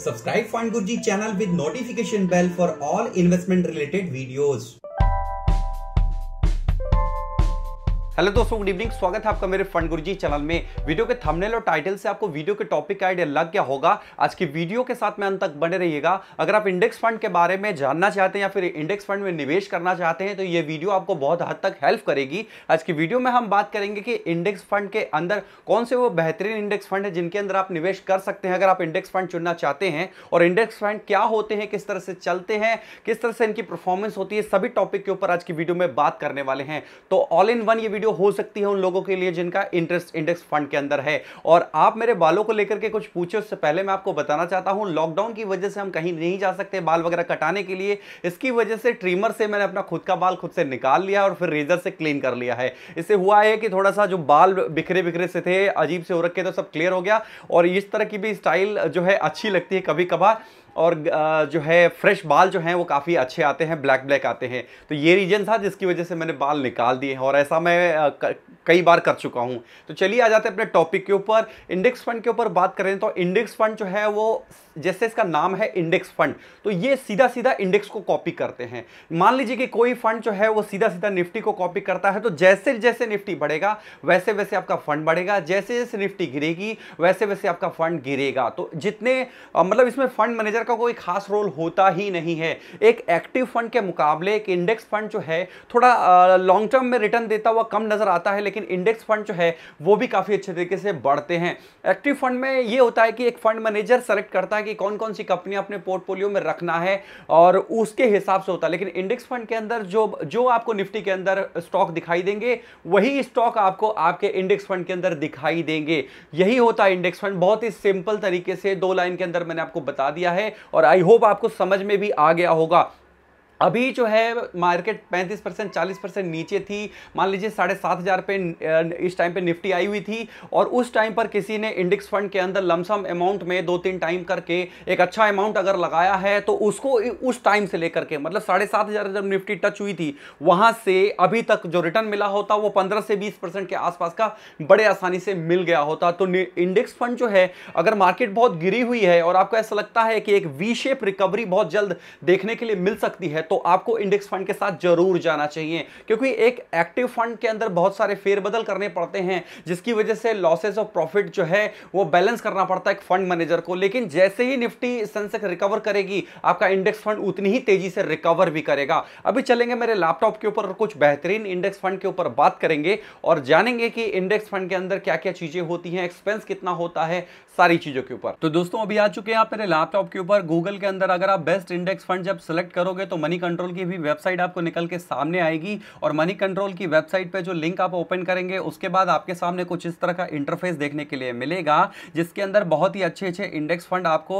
Subscribe Fund Guruji channel with notification bell for all investment related videos. Hello दोस्तों good evening स्वागत है आपका मेरे फंड गुरुजी चैनल में वीडियो के थंबनेल और टाइटल से आपको वीडियो के टॉपिक का आइडिया लग गया होगा आज की वीडियो के साथ में अंत तक बने रहिएगा अगर आप इंडेक्स फंड के बारे में जानना चाहते हैं या फिर इंडेक्स फंड में निवेश करना चाहते हैं तो ये वीडियो आपको बहुत हद तक हेल्प करेगी आज की वीडियो में हम बात करेंगे कि इंडेक्स फंड के अंदर कौन से वो बेहतरीन इंडेक्स फंड है जिनके अंदर आप निवेश कर सकते हैं अगर आप इंडेक्स फंड चुनना चाहते हैं और इंडेक्स फंड क्या होते हैं किस तरह से चलते हैं किस तरह से इनकी परफॉर्मेंस होती है सभी टॉपिक के ऊपर आज की वीडियो में बात करने वाले हैं तो ऑल इन वन ये वीडियो वीडियो हो सकती है उन लोगों के लिए जिनका इंटरेस्ट इंडेक्स फंड के अंदर है और आप मेरे बालों को लेकर के कुछ पूछे उससे पहले मैं आपको बताना चाहता हूं लॉकडाउन की वजह से हम कहीं नहीं जा सकते बाल वगैरह कटाने के लिए इसकी वजह से ट्रीमर से मैंने अपना खुद का बाल खुद से निकाल लिया और फिर रेजर से क्लीन कर लिया है इससे हुआ है कि थोड़ा सा जो बाल बिखरे बिखरे से थे अजीब से हो रखे तो सब क्लियर हो गया और इस तरह की भी स्टाइल जो है अच्छी लगती है कभी कभार और जो है फ्रेश बाल जो हैं वो काफ़ी अच्छे आते हैं ब्लैक ब्लैक आते हैं तो ये रीजन था जिसकी वजह से मैंने बाल निकाल दिए हैं और ऐसा मैं कई बार कर चुका हूँ तो चलिए आ जाते हैं अपने टॉपिक के ऊपर इंडेक्स फंड के ऊपर बात करें तो इंडेक्स फंड जो है वो जैसे इसका नाम है इंडेक्स फंड तो ये सीधा सीधा इंडेक्स को कॉपी करते हैं मान लीजिए कि कोई फंड जो है वो सीधा सीधा निफ्टी को कॉपी करता है तो जैसे जैसे निफ्टी बढ़ेगा वैसे वैसे आपका फंड बढ़ेगा जैसे जैसे निफ्टी गिरेगी वैसे वैसे आपका फंड गिरेगा तो जितने मतलब इसमें फंड मैनेजर का कोई खास रोल होता ही नहीं है एक एक्टिव फंड के मुकाबले एक इंडेक्स फंड जो है थोड़ा लॉन्ग टर्म में रिटर्न देता हुआ कम नज़र आता है लेकिन इंडेक्स फंड जो है वो भी काफ़ी अच्छे तरीके से बढ़ते हैं एक्टिव फंड में ये होता है कि एक फंड मैनेजर सेलेक्ट करता है कि कि कौन कौन सी कंपनी अपने पोर्टफोलियो में रखना है और उसके हिसाब से होता है लेकिन इंडेक्स फंड के अंदर जो जो आपको निफ्टी के अंदर स्टॉक दिखाई देंगे वही स्टॉक आपको आपके इंडेक्स फंड के अंदर दिखाई देंगे यही होता है इंडेक्स फंड बहुत ही सिंपल तरीके से दो लाइन के अंदर मैंने आपको बता दिया है और आई होप आपको समझ में भी आ गया होगा अभी जो है मार्केट 35 परसेंट चालीस परसेंट नीचे थी मान लीजिए साढ़े सात हज़ार पे इस टाइम पे निफ्टी आई हुई थी और उस टाइम पर किसी ने इंडेक्स फंड के अंदर लमसम अमाउंट में दो तीन टाइम करके एक अच्छा अमाउंट अगर लगाया है तो उसको उस टाइम से लेकर के मतलब साढ़े सात हज़ार जब निफ्टी टच हुई थी वहाँ से अभी तक जो रिटर्न मिला होता वो पंद्रह से बीस परसेंट के आसपास का बड़े आसानी से मिल गया होता तो इंडेक्स फंड जो है अगर मार्केट बहुत गिरी हुई है और आपको ऐसा लगता है कि एक वी शेप रिकवरी बहुत जल्द देखने के लिए मिल सकती है तो आपको इंडेक्स फंड के साथ जरूर जाना चाहिए क्योंकि एक एक्टिव फंड के अंदर बहुत सारे फेरबदल करने पड़ते हैं जिसकी वजह से लॉसेस और प्रॉफिट जो है वो बैलेंस करना पड़ता है एक फंड मैनेजर को लेकिन जैसे ही निफ्टी सेंसेक्स रिकवर करेगी आपका इंडेक्स फंड उतनी ही तेजी से रिकवर भी करेगा अभी चलेंगे मेरे लैपटॉप के ऊपर कुछ बेहतरीन इंडेक्स फंड के ऊपर बात करेंगे और जानेंगे कि इंडेक्स फंड के अंदर क्या क्या चीजें होती हैं एक्सपेंस कितना होता है सारी चीजों के ऊपर तो दोस्तों अभी आ चुके हैं आप मेरे लैपटॉप के ऊपर गूगल के अंदर अगर आप बेस्ट इंडेक्स फंड जब सेलेक्ट करोगे तो मनी मनी कंट्रोल की भी वेबसाइट आपको निकल के सामने आएगी और मनी कंट्रोल की वेबसाइट पर जो लिंक आप ओपन करेंगे उसके बाद आपके सामने कुछ इस तरह का इंटरफेस देखने के लिए मिलेगा जिसके अंदर बहुत ही अच्छे अच्छे इंडेक्स फंड आपको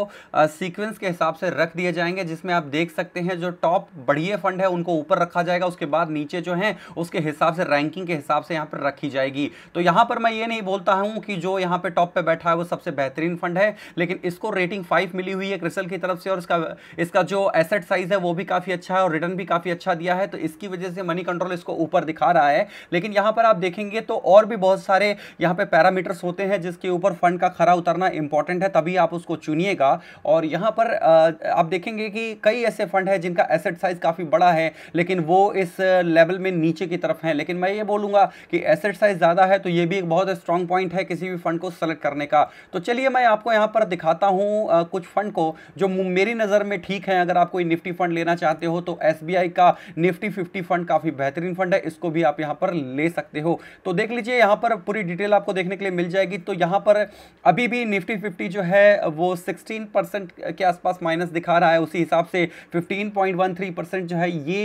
सीक्वेंस के हिसाब से रख दिए जाएंगे जिसमें आप देख सकते हैं जो टॉप बढ़िया फंड है उनको ऊपर रखा जाएगा उसके बाद नीचे जो है उसके हिसाब से रैंकिंग के हिसाब से यहां पर रखी जाएगी तो यहां पर मैं ये नहीं बोलता हूं कि जो यहां पे टॉप पे बैठा है वो सबसे बेहतरीन फंड है लेकिन इसको रेटिंग फाइव मिली हुई है क्रिसल की तरफ से और इसका इसका जो एसेट साइज है वो भी काफ़ी अच्छा अच्छा है और रिटर्न भी काफ़ी अच्छा दिया है तो इसकी वजह से मनी कंट्रोल इसको ऊपर दिखा रहा है लेकिन यहां पर आप देखेंगे तो और भी बहुत सारे यहां पर पैरामीटर्स होते हैं जिसके ऊपर फंड का खरा उतरना इंपॉर्टेंट है तभी आप उसको चुनिएगा और यहां पर आप देखेंगे कि कई ऐसे फंड है जिनका एसेट साइज काफ़ी बड़ा है लेकिन वो इस लेवल में नीचे की तरफ है लेकिन मैं ये बोलूंगा कि एसेट साइज ज़्यादा है तो ये भी एक बहुत स्ट्रॉन्ग पॉइंट है किसी भी फंड को सेलेक्ट करने का तो चलिए मैं आपको यहां पर दिखाता हूं कुछ फंड को जो मेरी नज़र में ठीक है अगर आप कोई निफ्टी फंड लेना चाहते हो हो तो एस का निफ्टी फिफ्टी फंड काफ़ी बेहतरीन फंड है इसको भी आप यहां पर ले सकते हो तो देख लीजिए यहां पर पूरी डिटेल आपको देखने के लिए मिल जाएगी तो यहां पर अभी भी निफ्टी फिफ्टी जो है वो सिक्सटीन परसेंट के आसपास माइनस दिखा रहा है उसी हिसाब से fifteen point one three percent जो है ये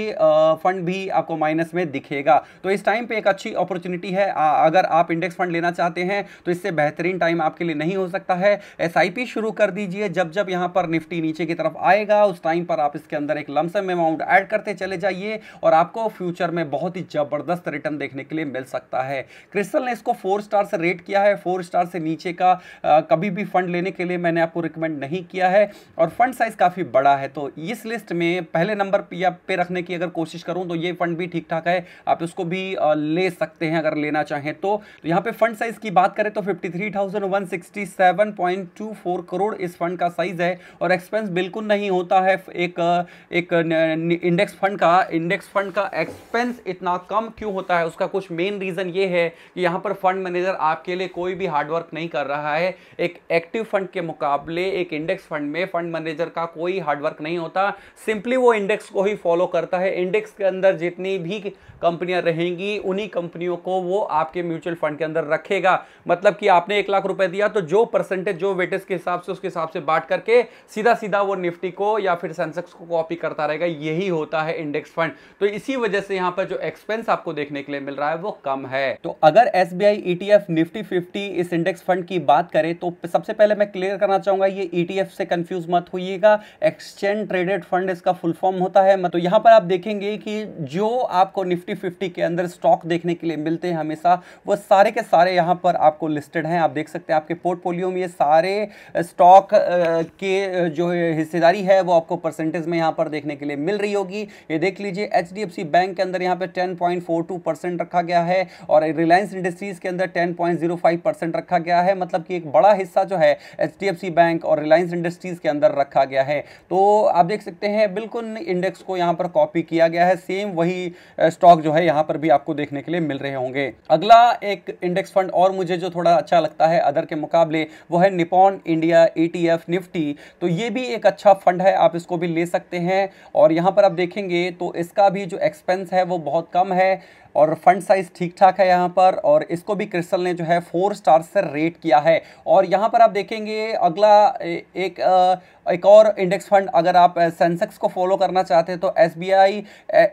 फंड भी आपको माइनस में दिखेगा तो इस टाइम पर एक अच्छी अपॉर्चुनिटी है अगर आप इंडेक्स फंड लेना चाहते हैं तो इससे बेहतरीन टाइम आपके लिए नहीं हो सकता है एस शुरू कर दीजिए जब जब यहां पर निफ्टी नीचे की तरफ आएगा उस टाइम पर आप इसके अंदर एक लमसम अमाउंट ऐड करते चले जाइए और आपको फ्यूचर में बहुत ही ज़बरदस्त रिटर्न देखने के लिए मिल सकता है क्रिस्टल ने इसको फोर स्टार से रेट किया है फोर स्टार से नीचे का आ, कभी भी फंड लेने के लिए मैंने आपको रिकमेंड नहीं किया है और फंड साइज़ काफ़ी बड़ा है तो इस लिस्ट में पहले नंबर पे रखने की अगर कोशिश करूं तो ये फंड भी ठीक ठाक है आप इसको भी ले सकते हैं अगर लेना चाहें तो, तो यहाँ पे फंड साइज की बात करें तो 53,167.24 करोड़ इस फंड का साइज है और एक्सपेंस बिल्कुल नहीं होता है एक एक इंडेक्स फंड का इंडेक्स फंड का एक्सपेंस इतना कम क्यों होता है उसका कुछ मेन रीज़न ये है कि यहाँ पर फंड मैनेजर आपके लिए कोई भी हार्डवर्क नहीं कर रहा है एक एक्टिव फंड के मुकाबले एक इंडेक्स फंड में फंड मैनेजर का कोई हार्डवर्क नहीं होता सिंपली वो इंडेक्स को ही फॉलो करता है इंडेक्स के अंदर जितनी भी कंपनियाँ रहेंगी उन्हीं कंपनियों को वो आपके म्यूचुअल फंड के अंदर रखेगा मतलब कि आपने एक लाख रुपये दिया तो जो परसेंटेज जो वेटेज के हिसाब से उसके हिसाब से बांट करके सीधा सीधा वो निफ्टी को या फिर सेंसेक्स को कॉपी करता रहेगा यही होता है इंडेक्स फंड तो इसी वजह से यहाँ पर जो एक्सपेंस आपको देखने के लिए मिल रहा है वो कम है तो अगर एस बी निफ्टी फिफ्टी इस इंडेक्स फंड की बात करें तो सबसे पहले मैं क्लियर करना चाहूंगा ये ई e से कंफ्यूज मत होइएगा एक्सचेंज ट्रेडेड फंड इसका फुल फॉर्म होता है तो यहां पर आप देखेंगे कि जो आपको निफ्टी फिफ्टी के अंदर स्टॉक देखने के लिए मिलते हैं हमेशा वो सारे के सारे यहां पर आपको लिस्टेड हैं आप देख सकते हैं आपके पोर्टफोलियो में ये सारे स्टॉक के जो हिस्सेदारी है वो आपको परसेंटेज में यहां पर देखने के लिए मिल रही होगी ये देख लीजिए एच बैंक के अंदर यहाँ पे 10.42 परसेंट रखा गया है और रिलायंस इंडस्ट्रीज़ के अंदर 10.05 परसेंट रखा गया है मतलब कि एक बड़ा हिस्सा जो है एच बैंक और रिलायंस इंडस्ट्रीज़ के अंदर रखा गया है तो आप देख सकते हैं बिल्कुल इंडेक्स को यहाँ पर कॉपी किया गया है सेम वही स्टॉक जो है यहाँ पर भी आपको देखने के लिए मिल रहे होंगे अगला एक इंडेक्स फंड और मुझे जो थोड़ा अच्छा लगता है अदर के मुकाबले वो है निपॉन इंडिया ईटीएफ निफ्टी तो ये भी एक अच्छा फंड है आप इसको भी ले सकते हैं और यहाँ पर आप देखेंगे तो इसका भी जो एक्सपेंस है वो बहुत कम है और फंड साइज ठीक ठाक है यहाँ पर और इसको भी क्रिस्टल ने जो है फोर स्टार से रेट किया है और यहाँ पर आप देखेंगे अगला एक एक और इंडेक्स फंड अगर आप सेंसेक्स को फॉलो करना चाहते हैं तो S B I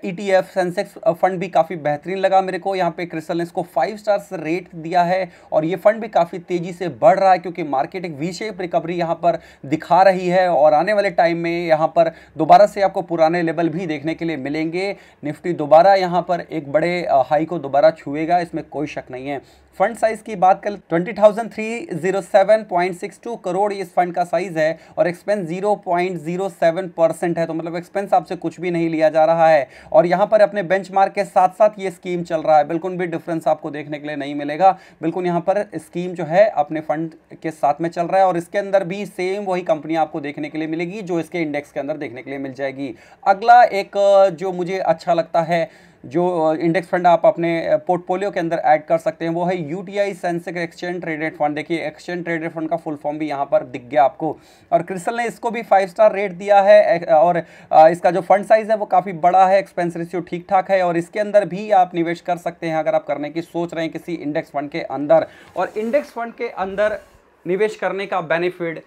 E T F Sensex fund भी काफ़ी बेहतरीन लगा मेरे को यहाँ पे क्रिस्टल ने इसको फाइव स्टार से रेट दिया है और ये फंड भी काफ़ी तेज़ी से बढ़ रहा है क्योंकि मार्केट एक वी शेप रिकवरी यहाँ पर दिखा रही है और आने वाले टाइम में यहाँ पर दोबारा से आपको पुराने लेवल भी देखने के लिए मिलेंगे निफ्टी दोबारा यहाँ पर एक बड़े हाई को दोबारा छुएगा इसमें कोई शक नहीं है फंड साइज की बात कर twenty thousand three zero seven point six two crore इस फंड का साइज है और expense zero point zero seven percent है तो मतलब एक्सपेंस आपसे कुछ भी नहीं लिया जा रहा है और यहाँ पर अपने बेंच के साथ साथ ये स्कीम चल रहा है बिल्कुल भी डिफरेंस आपको देखने के लिए नहीं मिलेगा बिल्कुल यहाँ पर स्कीम जो है अपने फंड के साथ में चल रहा है और इसके अंदर भी सेम वही कंपनी आपको देखने के लिए मिलेगी जो इसके इंडेक्स के अंदर देखने के लिए मिल जाएगी अगला एक जो मुझे अच्छा लगता है जो इंडेक्स फंड आप अपने पोर्टफोलियो के अंदर ऐड कर सकते हैं वो है U T I Sensex exchange traded fund देखिए एक्सचेंज ट्रेडेड फंड का फुल फॉर्म भी यहाँ पर दिख गया आपको और क्रिसल ने इसको भी फाइव स्टार रेट दिया है और इसका जो फंड साइज़ है वो काफ़ी बड़ा है एक्सपेंस रेशियो ठीक ठाक है और इसके अंदर भी आप निवेश कर सकते हैं अगर आप करने की सोच रहे हैं किसी इंडेक्स फंड के अंदर और इंडेक्स फंड के अंदर निवेश करने का बेनिफिट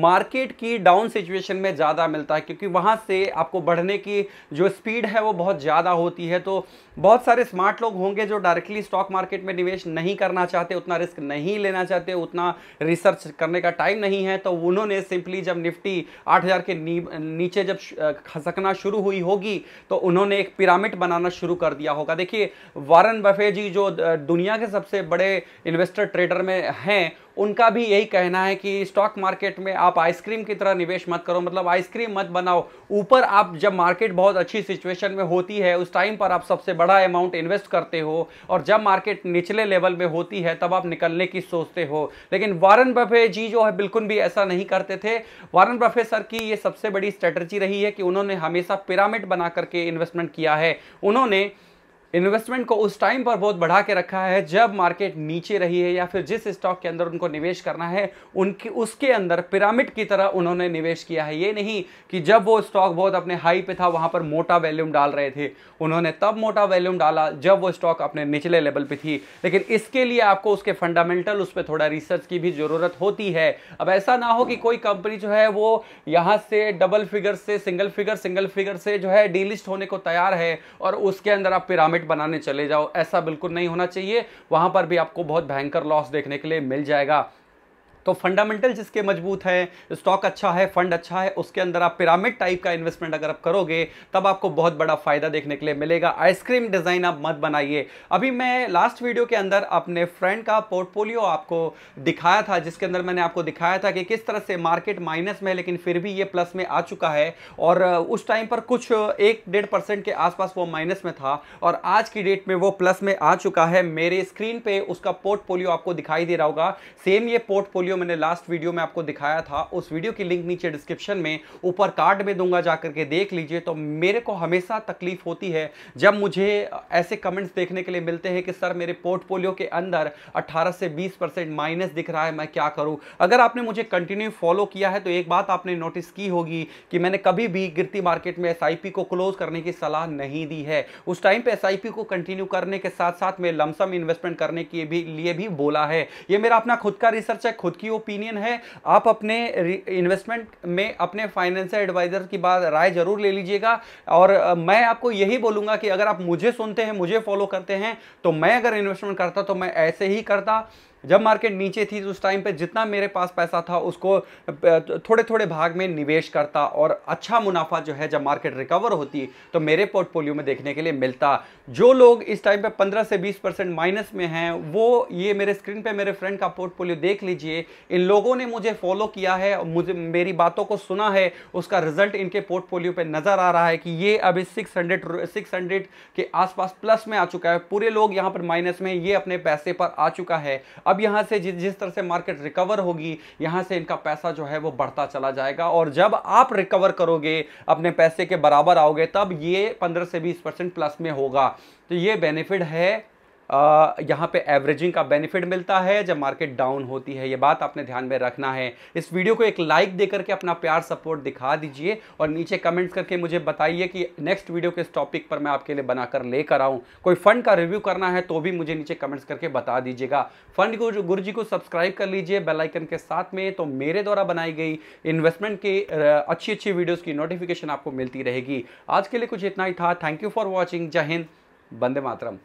मार्केट की डाउन सिचुएशन में ज़्यादा मिलता है क्योंकि वहाँ से आपको बढ़ने की जो स्पीड है वो बहुत ज़्यादा होती है तो बहुत सारे स्मार्ट लोग होंगे जो डायरेक्टली स्टॉक मार्केट में निवेश नहीं करना चाहते उतना रिस्क नहीं लेना चाहते उतना रिसर्च करने का टाइम नहीं है तो उन्होंने सिंपली जब निफ्टी आठ के नी, नीचे जब खसकना शुरू हुई होगी तो उन्होंने एक पिरामिड बनाना शुरू कर दिया होगा देखिए वारन बफे जी जो दुनिया के सबसे बड़े इन्वेस्टर ट्रेडर में हैं उनका भी यही कहना है कि स्टॉक मार्केट में आप आइसक्रीम की तरह निवेश मत करो मतलब आइसक्रीम मत बनाओ ऊपर आप जब मार्केट बहुत अच्छी सिचुएशन में होती है उस टाइम पर आप सबसे बड़ा अमाउंट इन्वेस्ट करते हो और जब मार्केट निचले लेवल में होती है तब आप निकलने की सोचते हो लेकिन वारन बफे जी जो है बिल्कुल भी ऐसा नहीं करते थे वारन बफे सर की ये सबसे बड़ी स्ट्रेटर्जी रही है कि उन्होंने हमेशा पिरामिड बना करके इन्वेस्टमेंट किया है उन्होंने इन्वेस्टमेंट को उस टाइम पर बहुत बढ़ा के रखा है जब मार्केट नीचे रही है या फिर जिस स्टॉक के अंदर उनको निवेश करना है उनकी उसके अंदर पिरामिड की तरह उन्होंने निवेश किया है ये नहीं कि जब वो स्टॉक बहुत अपने हाई पे था वहाँ पर मोटा वैल्यूम डाल रहे थे उन्होंने तब मोटा वैल्यूम डाला जब वो स्टॉक अपने निचले लेवल पर थी लेकिन इसके लिए आपको उसके फंडामेंटल उस पर थोड़ा रिसर्च की भी ज़रूरत होती है अब ऐसा ना हो कि कोई कंपनी जो है वो यहाँ से डबल फिगर से सिंगल फिगर सिंगल फिगर से जो है डीलिस्ट होने को तैयार है और उसके अंदर आप पिरामिड प्रॉफिट बनाने चले जाओ ऐसा बिल्कुल नहीं होना चाहिए वहां पर भी आपको बहुत भयंकर लॉस देखने के लिए मिल जाएगा तो फंडामेंटल जिसके मजबूत है स्टॉक अच्छा है फंड अच्छा है उसके अंदर आप पिरामिड टाइप का इन्वेस्टमेंट अगर आप करोगे तब आपको बहुत बड़ा फायदा देखने के लिए मिलेगा आइसक्रीम डिज़ाइन आप मत बनाइए अभी मैं लास्ट वीडियो के अंदर अपने फ्रेंड का पोर्टफोलियो आपको दिखाया था जिसके अंदर मैंने आपको दिखाया था कि किस तरह से मार्केट माइनस में है लेकिन फिर भी ये प्लस में आ चुका है और उस टाइम पर कुछ एक डेढ़ परसेंट के आसपास वो माइनस में था और आज की डेट में वो प्लस में आ चुका है मेरे स्क्रीन पे उसका पोर्टफोलियो आपको दिखाई दे रहा होगा सेम ये पोर्टफोलियो वीडियो मैंने लास्ट वीडियो में आपको दिखाया था उस वीडियो की लिंक नीचे डिस्क्रिप्शन में ऊपर कार्ड में दूंगा जा करके देख लीजिए तो मेरे को हमेशा तकलीफ होती है जब मुझे ऐसे कमेंट्स देखने के लिए मिलते हैं कि सर मेरे पोर्टफोलियो के अंदर 18 से 20 परसेंट माइनस दिख रहा है मैं क्या करूं अगर आपने मुझे कंटिन्यू फॉलो किया है तो एक बात आपने नोटिस की होगी कि मैंने कभी भी गिरती मार्केट में एस को क्लोज करने की सलाह नहीं दी है उस टाइम पर एस को कंटिन्यू करने के साथ साथ में लमसम इन्वेस्टमेंट करने के भी लिए भी बोला है ये मेरा अपना खुद का रिसर्च है खुद की की ओपिनियन है आप अपने इन्वेस्टमेंट में अपने फाइनेंशियल एडवाइज़र की बात राय ज़रूर ले लीजिएगा और मैं आपको यही बोलूंगा कि अगर आप मुझे सुनते हैं मुझे फॉलो करते हैं तो मैं अगर इन्वेस्टमेंट करता तो मैं ऐसे ही करता जब मार्केट नीचे थी तो उस टाइम पे जितना मेरे पास पैसा था उसको थोड़े थोड़े भाग में निवेश करता और अच्छा मुनाफा जो है जब मार्केट रिकवर होती तो मेरे पोर्टफोलियो में देखने के लिए मिलता जो लोग इस टाइम पे 15 से 20 परसेंट माइनस में हैं वो ये मेरे स्क्रीन पे मेरे फ्रेंड का पोर्टफोलियो देख लीजिए इन लोगों ने मुझे फॉलो किया है और मुझे मेरी बातों को सुना है उसका रिजल्ट इनके पोर्टफोलियो पर नज़र आ रहा है कि ये अभी सिक्स हंड्रेड के आसपास प्लस में आ चुका है पूरे लोग यहाँ पर माइनस में ये अपने पैसे पर आ चुका है अब यहां से जिस तरह से मार्केट रिकवर होगी यहां से इनका पैसा जो है वो बढ़ता चला जाएगा और जब आप रिकवर करोगे अपने पैसे के बराबर आओगे तब ये पंद्रह से बीस परसेंट प्लस में होगा तो ये बेनिफिट है यहाँ पे एवरेजिंग का बेनिफिट मिलता है जब मार्केट डाउन होती है ये बात आपने ध्यान में रखना है इस वीडियो को एक लाइक दे करके अपना प्यार सपोर्ट दिखा दीजिए और नीचे कमेंट्स करके मुझे बताइए कि नेक्स्ट वीडियो किस टॉपिक पर मैं आपके लिए बनाकर लेकर आऊँ कोई फंड का रिव्यू करना है तो भी मुझे नीचे कमेंट्स करके बता दीजिएगा फंड गुरु जी को सब्सक्राइब कर लीजिए बेलाइकन के साथ में तो मेरे द्वारा बनाई गई इन्वेस्टमेंट की अच्छी अच्छी वीडियोज़ की नोटिफिकेशन आपको मिलती रहेगी आज के लिए कुछ इतना ही था थैंक यू फॉर वॉचिंग जय हिंद बंदे मातरम